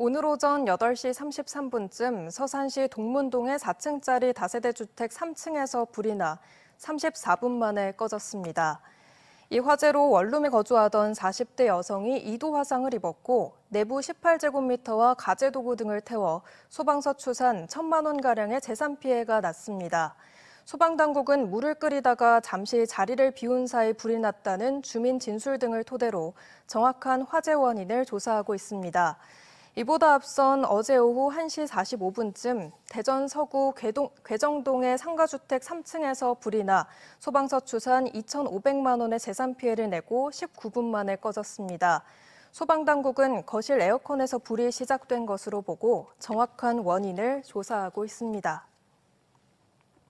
오늘 오전 8시 33분쯤 서산시 동문동의 4층짜리 다세대 주택 3층에서 불이 나 34분 만에 꺼졌습니다. 이 화재로 원룸에 거주하던 40대 여성이 2도 화상을 입었고 내부 18제곱미터와 가재도구 등을 태워 소방서 추산 1천만 원가량의 재산 피해가 났습니다. 소방당국은 물을 끓이다가 잠시 자리를 비운 사이 불이 났다는 주민 진술 등을 토대로 정확한 화재 원인을 조사하고 있습니다. 이보다 앞선 어제 오후 1시 45분쯤 대전 서구 괴동, 괴정동의 상가주택 3층에서 불이 나 소방서 추산 2,500만 원의 재산 피해를 내고 19분 만에 꺼졌습니다. 소방당국은 거실 에어컨에서 불이 시작된 것으로 보고 정확한 원인을 조사하고 있습니다.